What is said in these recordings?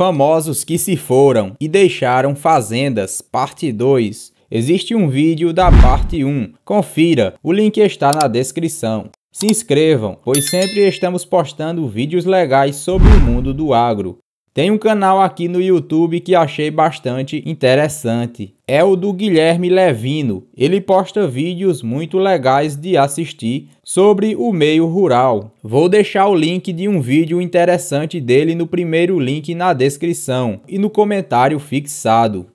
Famosos que se foram e deixaram fazendas, parte 2. Existe um vídeo da parte 1. Confira, o link está na descrição. Se inscrevam, pois sempre estamos postando vídeos legais sobre o mundo do agro. Tem um canal aqui no YouTube que achei bastante interessante. É o do Guilherme Levino. Ele posta vídeos muito legais de assistir sobre o meio rural. Vou deixar o link de um vídeo interessante dele no primeiro link na descrição e no comentário fixado.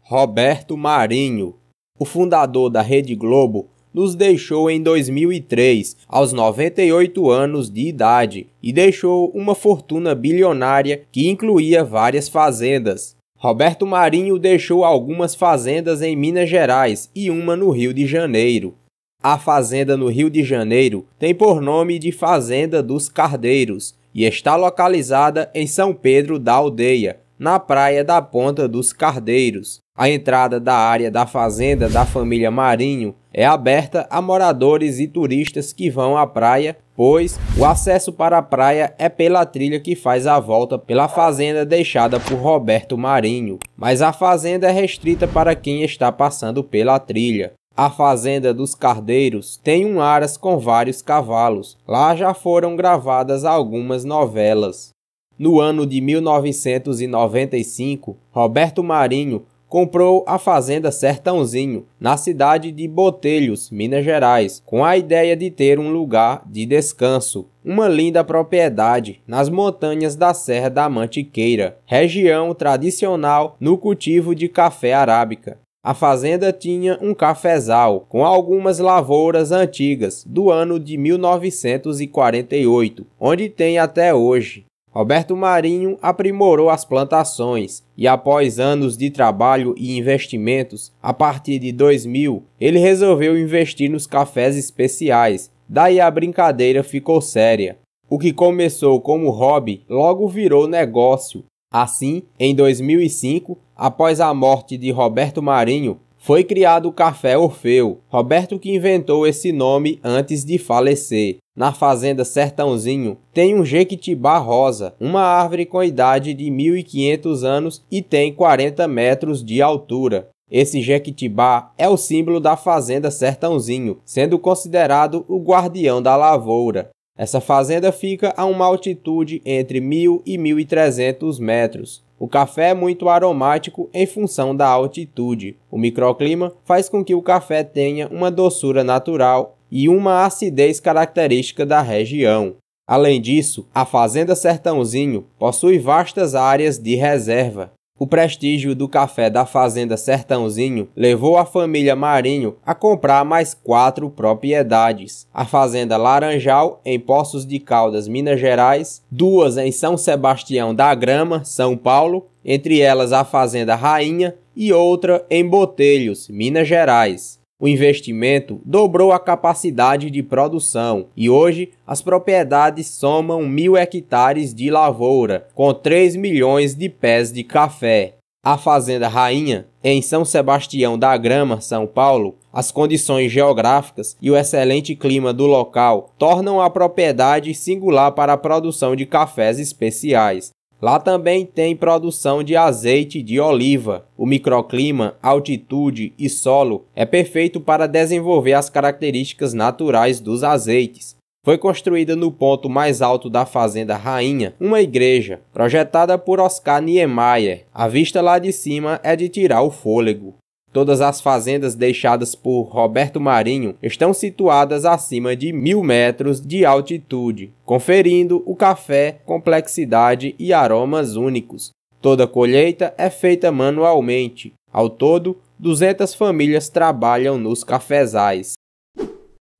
Roberto Marinho, o fundador da Rede Globo, nos deixou em 2003, aos 98 anos de idade, e deixou uma fortuna bilionária que incluía várias fazendas. Roberto Marinho deixou algumas fazendas em Minas Gerais e uma no Rio de Janeiro. A fazenda no Rio de Janeiro tem por nome de Fazenda dos Cardeiros e está localizada em São Pedro da Aldeia, na Praia da Ponta dos Cardeiros. A entrada da área da fazenda da família Marinho é aberta a moradores e turistas que vão à praia, pois o acesso para a praia é pela trilha que faz a volta pela fazenda deixada por Roberto Marinho, mas a fazenda é restrita para quem está passando pela trilha. A fazenda dos Cardeiros tem um aras com vários cavalos. Lá já foram gravadas algumas novelas. No ano de 1995, Roberto Marinho comprou a fazenda Sertãozinho, na cidade de Botelhos, Minas Gerais, com a ideia de ter um lugar de descanso, uma linda propriedade nas montanhas da Serra da Mantiqueira, região tradicional no cultivo de café arábica. A fazenda tinha um cafezal com algumas lavouras antigas do ano de 1948, onde tem até hoje. Roberto Marinho aprimorou as plantações e, após anos de trabalho e investimentos, a partir de 2000, ele resolveu investir nos cafés especiais. Daí a brincadeira ficou séria. O que começou como hobby logo virou negócio. Assim, em 2005, após a morte de Roberto Marinho, foi criado o Café Orfeu, Roberto que inventou esse nome antes de falecer. Na fazenda Sertãozinho tem um jequitibá rosa, uma árvore com idade de 1500 anos e tem 40 metros de altura. Esse jequitibá é o símbolo da fazenda Sertãozinho, sendo considerado o guardião da lavoura. Essa fazenda fica a uma altitude entre 1000 e 1300 metros. O café é muito aromático em função da altitude. O microclima faz com que o café tenha uma doçura natural e uma acidez característica da região. Além disso, a Fazenda Sertãozinho possui vastas áreas de reserva. O prestígio do café da Fazenda Sertãozinho levou a família Marinho a comprar mais quatro propriedades: a Fazenda Laranjal, em Poços de Caldas, Minas Gerais, duas em São Sebastião da Grama, São Paulo, entre elas a Fazenda Rainha, e outra em Botelhos, Minas Gerais. O investimento dobrou a capacidade de produção e hoje as propriedades somam mil hectares de lavoura, com 3 milhões de pés de café. A Fazenda Rainha, em São Sebastião da Grama, São Paulo, as condições geográficas e o excelente clima do local tornam a propriedade singular para a produção de cafés especiais. Lá também tem produção de azeite de oliva. O microclima, altitude e solo é perfeito para desenvolver as características naturais dos azeites. Foi construída no ponto mais alto da Fazenda Rainha uma igreja, projetada por Oscar Niemeyer. A vista lá de cima é de tirar o fôlego. Todas as fazendas deixadas por Roberto Marinho estão situadas acima de mil metros de altitude, conferindo o café complexidade e aromas únicos. Toda colheita é feita manualmente. Ao todo, 200 famílias trabalham nos cafezais.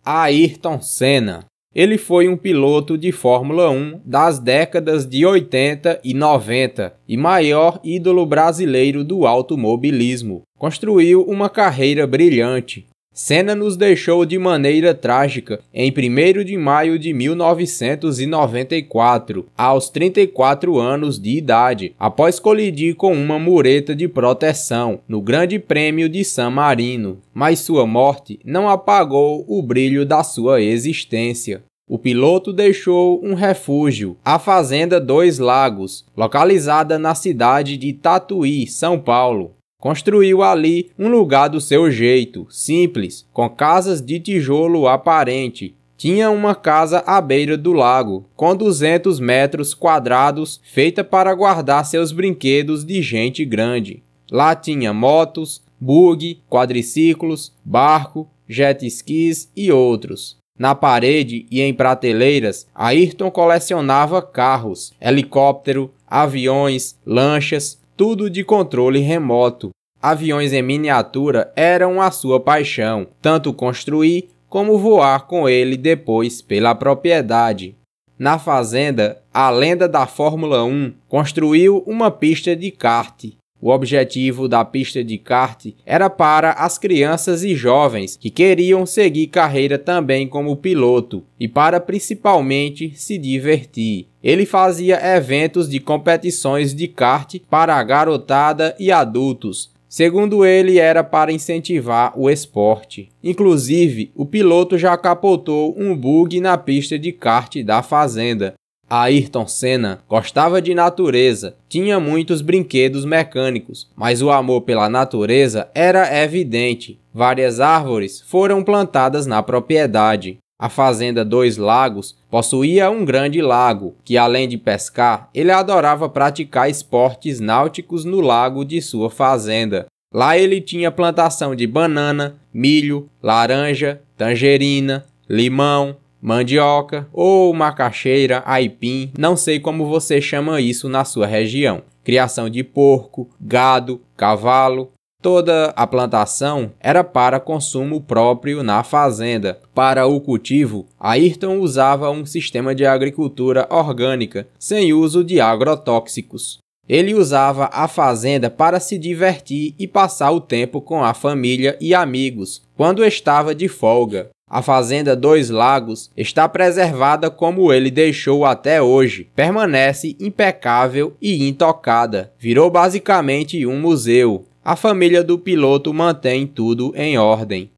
Ayrton Senna ele foi um piloto de Fórmula 1 das décadas de 80 e 90 e maior ídolo brasileiro do automobilismo construiu uma carreira brilhante. Senna nos deixou de maneira trágica em 1 de maio de 1994, aos 34 anos de idade, após colidir com uma mureta de proteção no Grande Prêmio de San Marino, mas sua morte não apagou o brilho da sua existência. O piloto deixou um refúgio, a Fazenda Dois Lagos, localizada na cidade de Tatuí, São Paulo. Construiu ali um lugar do seu jeito, simples, com casas de tijolo aparente, tinha uma casa à beira do lago, com 200 metros quadrados, feita para guardar seus brinquedos de gente grande. Lá tinha motos, bug, quadriciclos, barco, jet skis e outros. Na parede e em prateleiras, Ayrton colecionava carros, helicóptero, aviões, lanchas, tudo de controle remoto aviões em miniatura eram a sua paixão, tanto construir como voar com ele depois pela propriedade. Na fazenda, a lenda da Fórmula 1 construiu uma pista de kart. O objetivo da pista de kart era para as crianças e jovens que queriam seguir carreira também como piloto e para principalmente se divertir. Ele fazia eventos de competições de kart para a garotada e adultos, Segundo ele, era para incentivar o esporte. Inclusive, o piloto já capotou um bug na pista de kart da fazenda. Ayrton Senna gostava de natureza, tinha muitos brinquedos mecânicos, mas o amor pela natureza era evidente. Várias árvores foram plantadas na propriedade. A fazenda Dois Lagos possuía um grande lago, que além de pescar, ele adorava praticar esportes náuticos no lago de sua fazenda. Lá ele tinha plantação de banana, milho, laranja, tangerina, limão, mandioca ou macaxeira, aipim, não sei como você chama isso na sua região. Criação de porco, gado, cavalo, Toda a plantação era para consumo próprio na fazenda. Para o cultivo, Ayrton usava um sistema de agricultura orgânica, sem uso de agrotóxicos. Ele usava a fazenda para se divertir e passar o tempo com a família e amigos, quando estava de folga. A Fazenda Dois Lagos está preservada como ele deixou até hoje. Permanece impecável e intocada. Virou basicamente um museu a família do piloto mantém tudo em ordem.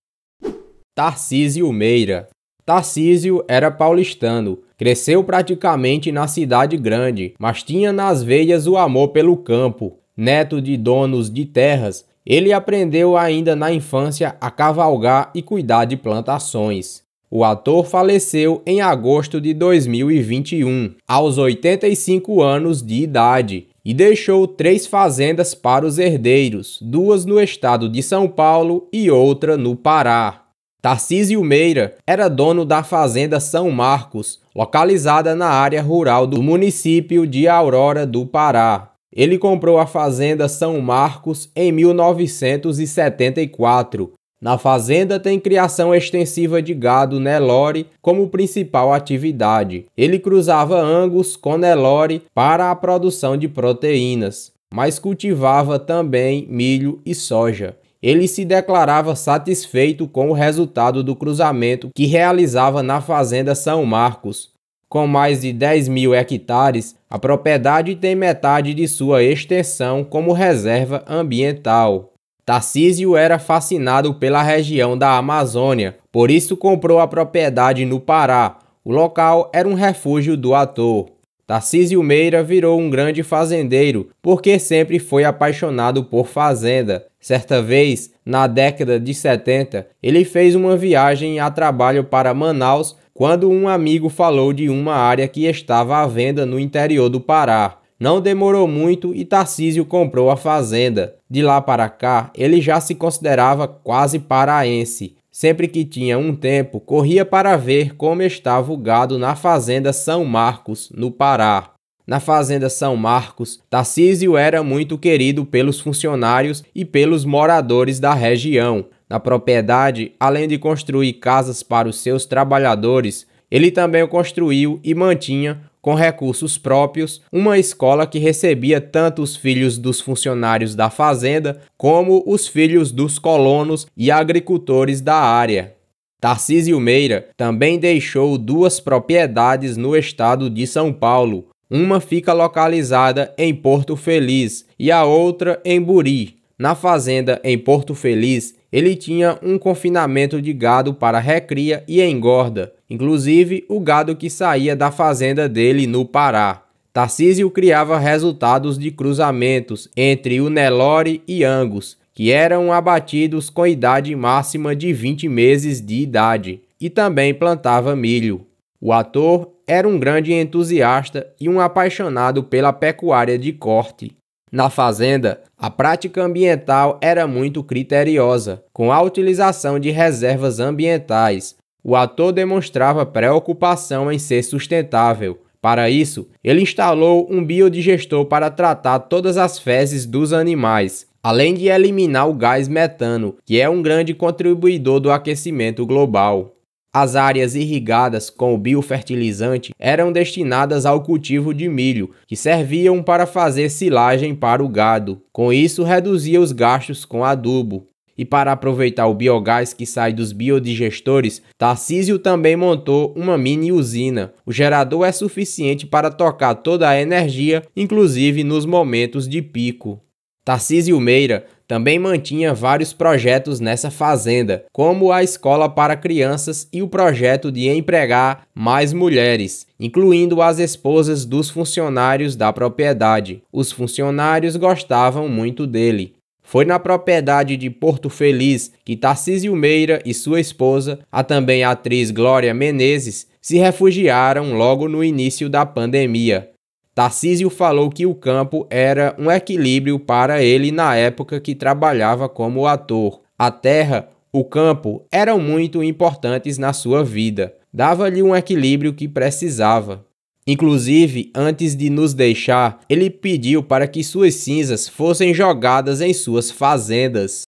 Tarcísio Meira Tarcísio era paulistano, cresceu praticamente na cidade grande, mas tinha nas veias o amor pelo campo. Neto de donos de terras, ele aprendeu ainda na infância a cavalgar e cuidar de plantações. O ator faleceu em agosto de 2021, aos 85 anos de idade e deixou três fazendas para os herdeiros, duas no estado de São Paulo e outra no Pará. Tarcísio Meira era dono da fazenda São Marcos, localizada na área rural do município de Aurora do Pará. Ele comprou a fazenda São Marcos em 1974 na fazenda tem criação extensiva de gado Nelore como principal atividade. Ele cruzava Angus com Nelore para a produção de proteínas, mas cultivava também milho e soja. Ele se declarava satisfeito com o resultado do cruzamento que realizava na fazenda São Marcos. Com mais de 10 mil hectares, a propriedade tem metade de sua extensão como reserva ambiental. Tarcísio era fascinado pela região da Amazônia, por isso comprou a propriedade no Pará. O local era um refúgio do ator. Tarcísio Meira virou um grande fazendeiro porque sempre foi apaixonado por fazenda. Certa vez, na década de 70, ele fez uma viagem a trabalho para Manaus quando um amigo falou de uma área que estava à venda no interior do Pará. Não demorou muito e Tarcísio comprou a fazenda. De lá para cá, ele já se considerava quase paraense. Sempre que tinha um tempo, corria para ver como estava o gado na Fazenda São Marcos, no Pará. Na Fazenda São Marcos, Tarcísio era muito querido pelos funcionários e pelos moradores da região. Na propriedade, além de construir casas para os seus trabalhadores, ele também construiu e mantinha, com recursos próprios, uma escola que recebia tanto os filhos dos funcionários da fazenda como os filhos dos colonos e agricultores da área. Tarcísio Meira também deixou duas propriedades no estado de São Paulo. Uma fica localizada em Porto Feliz e a outra em Buri. Na fazenda em Porto Feliz, ele tinha um confinamento de gado para recria e engorda, inclusive o gado que saía da fazenda dele no Pará. Tarcísio criava resultados de cruzamentos entre o Nelore e Angus, que eram abatidos com idade máxima de 20 meses de idade, e também plantava milho. O ator era um grande entusiasta e um apaixonado pela pecuária de corte. Na fazenda, a prática ambiental era muito criteriosa, com a utilização de reservas ambientais, o ator demonstrava preocupação em ser sustentável. Para isso, ele instalou um biodigestor para tratar todas as fezes dos animais, além de eliminar o gás metano, que é um grande contribuidor do aquecimento global. As áreas irrigadas com o biofertilizante eram destinadas ao cultivo de milho, que serviam para fazer silagem para o gado. Com isso, reduzia os gastos com adubo. E para aproveitar o biogás que sai dos biodigestores, Tarcísio também montou uma mini usina. O gerador é suficiente para tocar toda a energia, inclusive nos momentos de pico. Tarcísio Meira também mantinha vários projetos nessa fazenda, como a escola para crianças e o projeto de empregar mais mulheres, incluindo as esposas dos funcionários da propriedade. Os funcionários gostavam muito dele. Foi na propriedade de Porto Feliz que Tarcísio Meira e sua esposa, a também atriz Glória Menezes, se refugiaram logo no início da pandemia. Tarcísio falou que o campo era um equilíbrio para ele na época que trabalhava como ator. A terra, o campo, eram muito importantes na sua vida. Dava-lhe um equilíbrio que precisava. Inclusive, antes de nos deixar, ele pediu para que suas cinzas fossem jogadas em suas fazendas.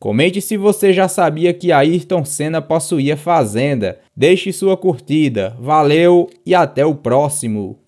Comente se você já sabia que Ayrton Senna possuía fazenda. Deixe sua curtida. Valeu e até o próximo!